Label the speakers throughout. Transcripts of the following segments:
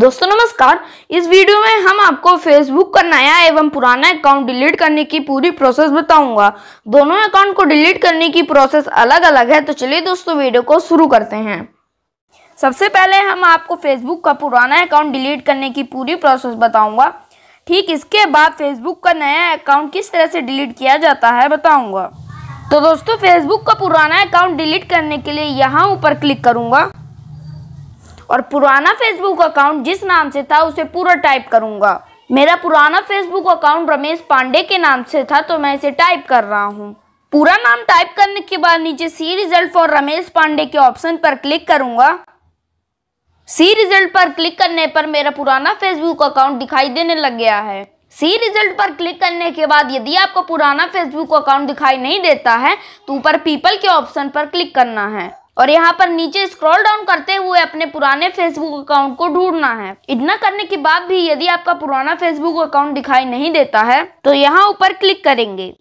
Speaker 1: दोस्तों नमस्कार इस वीडियो में हम आपको फेसबुक का नया एवं पुराना अकाउंट डिलीट करने की पूरी प्रोसेस बताऊंगा दोनों अकाउंट को डिलीट करने की प्रोसेस अलग अलग है तो चलिए दोस्तों वीडियो को शुरू करते हैं सबसे पहले हम आपको फेसबुक का पुराना अकाउंट डिलीट करने की पूरी प्रोसेस बताऊंगा ठीक इसके बाद फेसबुक का नया अकाउंट किस तरह से डिलीट किया जाता है बताऊँगा तो दोस्तों फेसबुक का पुराना अकाउंट डिलीट करने के लिए यहाँ ऊपर क्लिक करूँगा और पुराना फेसबुक अकाउंट जिस नाम से था उसे पूरा टाइप करूंगा मेरा पुराना फेसबुक अकाउंट रमेश पांडे के नाम से था तो मैं इसे टाइप कर रहा हूँ पूरा नाम टाइप करने के बाद नीचे see result for Ramesh Pandey के ऑप्शन पर क्लिक करूंगा सी रिजल्ट पर क्लिक करने पर मेरा पुराना फेसबुक अकाउंट दिखाई देने लग गया है सी रिजल्ट पर क्लिक करने के बाद यदि आपको पुराना फेसबुक अकाउंट दिखाई नहीं देता है तो ऊपर पीपल के ऑप्शन पर क्लिक करना है और यहाँ पर नीचे स्क्रॉल डाउन करते हुए अपने पुराने फेसबुक अकाउंट को ढूंढना है इतना करने के बाद भी यदि आपका पुराना फेसबुक अकाउंट दिखाई नहीं देता है तो यहाँ ऊपर क्लिक करेंगे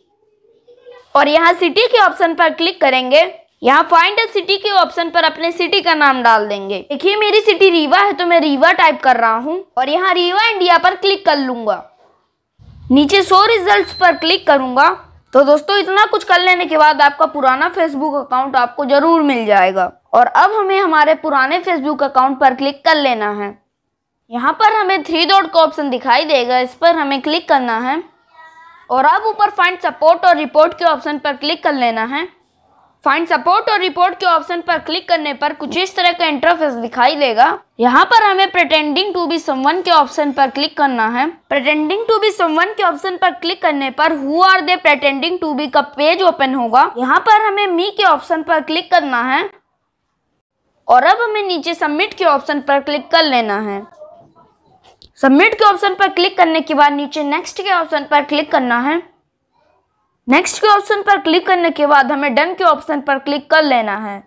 Speaker 1: और यहाँ सिटी के ऑप्शन पर क्लिक करेंगे यहाँ फाइंड अ सिटी के ऑप्शन पर अपने सिटी का नाम डाल देंगे देखिए मेरी सिटी रीवा है तो मैं रीवा टाइप कर रहा हूँ और यहाँ रीवा इंडिया पर क्लिक कर लूंगा नीचे शो रिजल्ट्स पर क्लिक करूंगा तो दोस्तों इतना कुछ कर लेने के बाद आपका पुराना फेसबुक अकाउंट आपको ज़रूर मिल जाएगा और अब हमें हमारे पुराने फेसबुक अकाउंट पर क्लिक कर लेना है यहाँ पर हमें थ्री डॉट का ऑप्शन दिखाई देगा इस पर हमें क्लिक करना है और अब ऊपर फाइंड सपोर्ट और रिपोर्ट के ऑप्शन पर क्लिक कर लेना है फाइंड सपोर्ट और रिपोर्ट के ऑप्शन पर क्लिक करने पर कुछ इस तरह का इंटरफेस दिखाई देगा यहाँ पर हमें प्रटेंडिंग टू बी समवन के ऑप्शन पर क्लिक करना है प्रटेंडिंग टू बी समवन के ऑप्शन पर क्लिक करने पर who are they pretending to be का पेज ओपन होगा यहाँ पर हमें मी के ऑप्शन पर क्लिक करना है और अब हमें नीचे सबमिट के ऑप्शन पर क्लिक कर लेना है सबमिट के ऑप्शन पर क्लिक करने के बाद नीचे नेक्स्ट के ऑप्शन पर क्लिक करना है नेक्स्ट के ऑप्शन पर क्लिक करने के बाद हमें डन के ऑप्शन पर क्लिक कर लेना है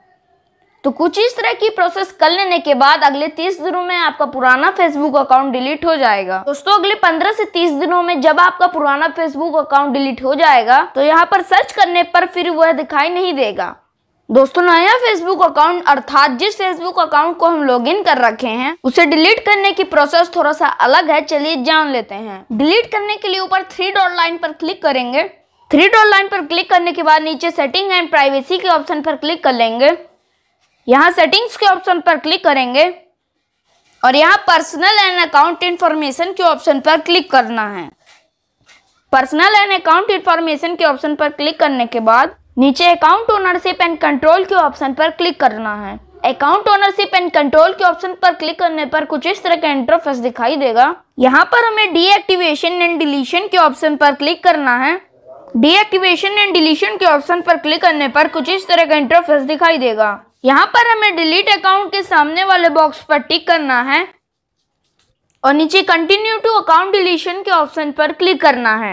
Speaker 1: तो कुछ इस तरह की प्रोसेस कर लेने के बाद अगले 30 दिनों में आपका पुराना फेसबुक अकाउंट डिलीट हो जाएगा दोस्तों अगले 15 से 30 दिनों में जब आपका पुराना फेसबुक अकाउंट डिलीट हो जाएगा तो यहाँ पर सर्च करने पर फिर वह दिखाई नहीं देगा दोस्तों नया फेसबुक अकाउंट अर्थात जिस फेसबुक अकाउंट को हम लॉगिन कर रखे हैं उसे डिलीट करने की प्रोसेस थोड़ा सा अलग है चलिए जान लेते हैं डिलीट करने के लिए ऊपर थ्री डॉट लाइन पर क्लिक करेंगे थ्री डॉट लाइन पर क्लिक करने के बाद नीचे सेटिंग एंड प्राइवेसी के ऑप्शन पर क्लिक कर लेंगे यहाँ सेटिंग्स के ऑप्शन पर क्लिक करेंगे और यहाँ पर्सनल एंड अकाउंट इन्फॉर्मेशन के ऑप्शन पर क्लिक करना है पर्सनल एंड अकाउंट इन्फॉर्मेशन के ऑप्शन पर क्लिक करने के बाद नीचे अकाउंट ओनरशिप एंड कंट्रोल के ऑप्शन पर क्लिक करना है अकाउंट ओनरशिप एंड कंट्रोल के ऑप्शन पर क्लिक करने पर कुछ इस तरह का इंटरफेस दिखाई देगा यहाँ पर हमें डीएक्टिवेशन एंड डिलीशन के ऑप्शन पर क्लिक करना है डीएक्टिवेशन एंड डिलीशन के ऑप्शन पर क्लिक करने पर कुछ इस तरह का इंटरफेस दिखाई देगा यहाँ पर हमें डिलीट अकाउंट के सामने वाले बॉक्स पर टिक करना है और नीचे कंटिन्यू टू अकाउंट डिलीशन के ऑप्शन पर क्लिक करना है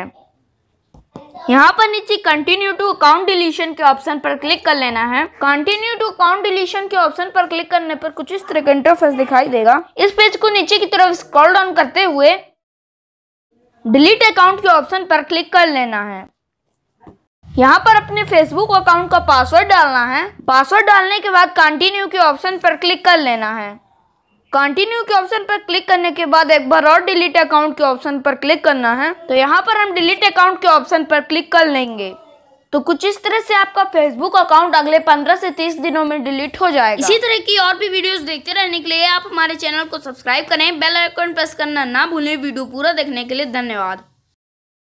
Speaker 1: यहाँ पर नीचे कंटिन्यू टू अकाउंट डिलीशन के ऑप्शन पर क्लिक कर लेना है कंटिन्यू टू अकाउंट डिलीशन के ऑप्शन पर क्लिक करने पर कुछ इस तरह का इंटरफेस दिखाई देगा इस पेज को नीचे की तरफ स्क्रॉल डाउन करते हुए डिलीट अकाउंट के ऑप्शन पर क्लिक कर लेना है यहाँ पर अपने फेसबुक अकाउंट का पासवर्ड डालना है पासवर्ड डालने के बाद कंटिन्यू के ऑप्शन पर क्लिक कर लेना है कंटिन्यू के ऑप्शन पर क्लिक करने के बाद एक बार और डिलीट अकाउंट के ऑप्शन पर क्लिक करना है तो यहाँ पर हम डिलीट अकाउंट के ऑप्शन पर क्लिक कर लेंगे तो कुछ इस तरह से आपका फेसबुक अकाउंट अगले 15 से 30 दिनों में डिलीट हो जाएगा इसी तरह की और भी वीडियोस देखते रहने के लिए आप हमारे चैनल को सब्सक्राइब करें बेल आइकन प्रेस करना ना भूलें वीडियो पूरा देखने के लिए धन्यवाद